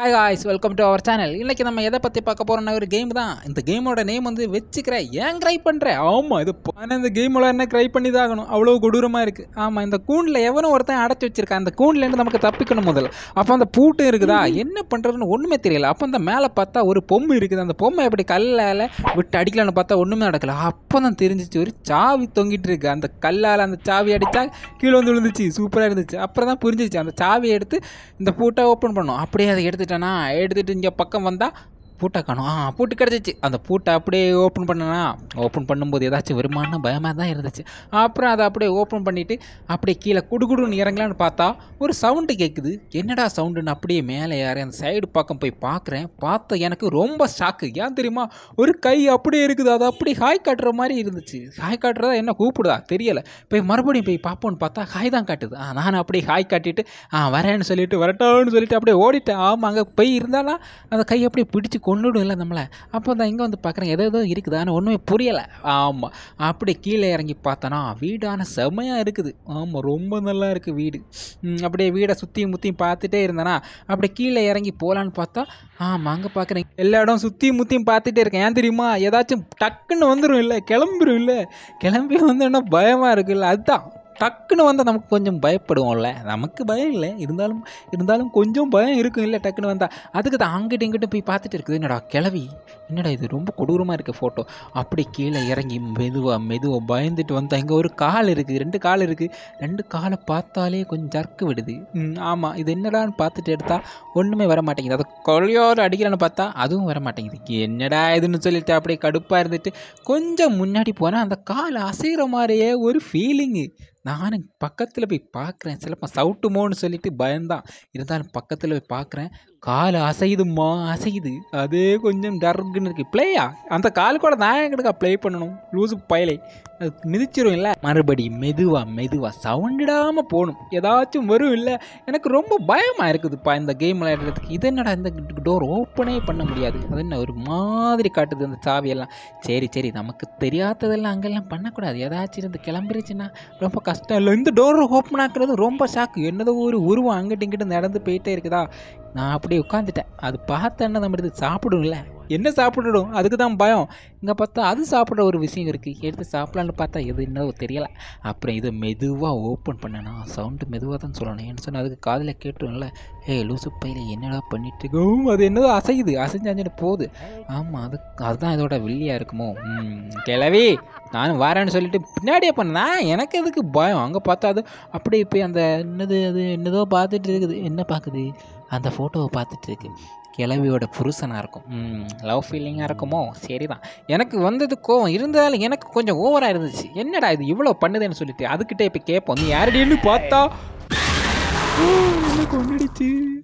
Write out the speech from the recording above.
hi ஹாய்ஸ் welcome to our channel இன்றைக்கி நம்ம எதை பற்றி பார்க்க போகிறோம்னா ஒரு கேம் தான் இந்த கேமோட நேம் வந்து வச்சுக்கிற ஏன் க்ரை பண்ணுற ஆமாம் இது ஆனால் இந்த கேமில் என்ன க்ரை பண்ணி தான் ஆகணும் அவ்வளோ கொடூரமாக இருக்குது ஆமாம் இந்த கூண்டில் எவனும் ஒருத்தன் அடைச்சி வச்சிருக்கான் அந்த கூண்டிலேருந்து நமக்கு தப்பிக்கணும் முதல்ல அப்போ அந்த பூட்டு இருக்குதா என்ன பண்ணுறதுன்னு ஒன்றுமே தெரியல அப்போ அந்த மேலே பார்த்தா ஒரு பொம்மு இருக்குது அந்த பொம்மை எப்படி கல்லால் விட்டு அடிக்கலான்னு பார்த்தா ஒன்றுமே நடக்கல அப்போ தான் தெரிஞ்சிச்சு ஒரு சாவி தொங்கிட்டு இருக்கு அந்த கல்லால் அந்த சாவி அடித்தா கீழே வந்து விழுந்துச்சு சூப்பராக இருந்துச்சு அப்புறம் தான் புரிஞ்சிச்சு அந்த சாவியை எடுத்து இந்த பூட்டை ஓப்பன் பண்ணோம் அப்படியே அதை எடுத்து எடுத்துட்டேனா எடுத்துகிட்டு இங்கே பக்கம் வந்தால் பூட்டா காணும் ஆ பூட்டு கிடச்சிச்சு அந்த பூட்டை அப்படியே ஓப்பன் பண்ணனா ஓப்பன் பண்ணும்போது ஏதாச்சும் வருமானம் பயமாக தான் இருந்துச்சு அப்புறம் அதை அப்படியே ஓப்பன் பண்ணிவிட்டு அப்படியே கீழே குடுகுடுன்னு இறங்கலான்னு பார்த்தா ஒரு சவுண்டு கேட்குது என்னடா சவுண்டுன்னு அப்படியே மேலே ஏறி அந்த சைடு பக்கம் போய் பார்க்குறேன் பார்த்த எனக்கு ரொம்ப ஷாக்கு ஏன் தெரியுமா ஒரு கை அப்படியே இருக்குது அது அப்படி ஹாய் காட்டுற மாதிரி இருந்துச்சு ஹாய் காட்டுறதா என்ன கூப்பிடுதா தெரியலை போய் மறுபடியும் போய் பார்ப்போன்னு பார்த்தா ஹாய் தான் காட்டுது ஆ நான் அப்படியே ஹாய் காட்டிட்டு ஆ வரேன்னு சொல்லிட்டு வரட்டான்னு சொல்லிட்டு அப்படியே ஓடிட்டேன் ஆமாம் அங்கே போய் இருந்தாலும் அந்த கை அப்படியே பிடிச்சி கொண்டுடும் இல்லை நம்மளை அப்போ தான் இங்கே வந்து பார்க்குறேன் ஏதோ ஏதோ இருக்குது ஆனால் ஒன்றுமே புரியலை ஆமாம் அப்படி கீழே இறங்கி பார்த்தோன்னா வீடான செமையாக இருக்குது ஆமாம் ரொம்ப நல்லா இருக்குது வீடு அப்படியே வீடை சுற்றியும் முற்றியும் பார்த்துட்டே இருந்தேனா அப்படியே கீழே இறங்கி போகலான்னு பார்த்தா ஆமாம் அங்கே பார்க்குறேன் எல்லா இடம் சுற்றியும் முற்றியும் பார்த்துட்டே இருக்கேன் ஏன் தெரியுமா ஏதாச்சும் டக்குன்னு வந்துடும் இல்லை கிளம்பிடும் இல்லை கிளம்பி வந்தோன்னா பயமாக இருக்குல்ல அதுதான் டக்குன்னு வந்தால் நமக்கு கொஞ்சம் பயப்படுவோம்ல நமக்கு பயம் இல்லை இருந்தாலும் இருந்தாலும் கொஞ்சம் பயம் இருக்கும் இல்லை டக்குன்னு வந்தால் அதுக்கு தான் அங்கிட்ட இங்கிட்ட போய் பார்த்துட்டு இருக்குது என்னடா கிளவி என்னடா இது ரொம்ப கொடூரமாக இருக்குது ஃபோட்டோ அப்படி கீழே இறங்கி மெதுவாக மெதுவாக பயந்துட்டு வந்தால் இங்கே ஒரு கால் இருக்குது ரெண்டு கால் இருக்குது ரெண்டு காலை பார்த்தாலே கொஞ்சம் ஜர்க்கு விடுது ஆமாம் இது என்னடான்னு பார்த்துட்டு எடுத்தால் ஒன்றுமே வர மாட்டேங்குது அதை கொலையோடு அடிக்கிறான்னு பார்த்தா அதுவும் வர மாட்டேங்குது என்னடா இதுன்னு சொல்லிட்டு அப்படியே கடுப்பாக இருந்துட்டு கொஞ்சம் முன்னாடி போனால் அந்த கால் அசைகிற மாதிரியே ஒரு ஃபீலிங்கு நானும் பக்கத்தில் போய் பார்க்குறேன் சிலப்பம் சவுட்டுமோன்னு சொல்லிட்டு பயந்தான் இருந்தாலும் பக்கத்தில் போய் பார்க்குறேன் கால் அசையுதும்மா அசையுது அதே கொஞ்சம் டர்க்குன்னு இருக்குது பிளேயா அந்த கால் கூட நான் எங்கிட்ட ப்ளே பண்ணணும் லூஸு பயலை அது மிதிச்சிரும் இல்லை மறுபடி மெதுவாக மெதுவாக சவுண்டிடாமல் போகணும் ஏதாச்சும் வரும் இல்லை எனக்கு ரொம்ப பயமாக இருக்குதுப்பா இந்த கேம் விளையாடுறதுக்கு இது என்னடா இந்த டோர் ஓப்பனே பண்ண முடியாது அது என்ன ஒரு மாதிரி காட்டுது அந்த சாவியெல்லாம் சரி சரி நமக்கு தெரியாததெல்லாம் அங்கெல்லாம் பண்ணக்கூடாது ஏதாச்சும் இருந்து கிளம்பிருச்சுன்னா ரொம்ப கஷ்டம் இல்லை இந்த டோர் ஓப்பன் ஆக்குறது ரொம்ப ஷாக்கு என்னதோ ஒரு உருவம் அங்கிட்டு இங்கிட்டு நடந்து போயிட்டே இருக்குதா நான் அப்படியே உட்காந்துட்டேன் அது பார்த்தேன்னா நம்ம எடுத்து சாப்பிடும்ல என்ன சாப்பிடணும் அதுக்கு தான் பயம் இங்கே பார்த்தா அது சாப்பிட்ற ஒரு விஷயம் இருக்குது எடுத்து சாப்பிட்லான்னு பார்த்தா எது என்னவோ தெரியலை அப்புறம் இதை மெதுவாக ஓப்பன் பண்ணேன்னா சவுண்டு மெதுவாக தான் சொல்லணும் என்ன சொன்னால் அதுக்கு காதில் கேட்டுருவோம்ல ஏ லூசு பையில் என்னடா பண்ணிட்டு அது என்னதோ அசையுது அசைஞ்சு அஞ்சுட்டு போகுது ஆமாம் அது அதுதான் இதோட வெள்ளியாக இருக்குமோ கிளவி நானும் வரேன்னு சொல்லிட்டு பின்னாடியே பண்ணேன் எனக்கு எதுக்கு பயம் அங்கே பார்த்தா அது அப்படியே போய் அந்த என்னது அது என்னதோ பார்த்துட்டு இருக்குது என்ன பார்க்குது அந்த ஃபோட்டோவை பார்த்துட்டு இருக்கு கிளவியோட புருஷனாக இருக்கும் லவ் ஃபீலிங்காக இருக்குமோ சரி தான் எனக்கு வந்தது கோவம் இருந்தாலும் எனக்கு கொஞ்சம் ஓவராக இருந்துச்சு என்னடா இது இவ்வளோ பண்ணுதுன்னு சொல்லிட்டு அதுக்கிட்டே இப்போ கேட்போம் நீ யாரடின்னு பார்த்தா எனக்கு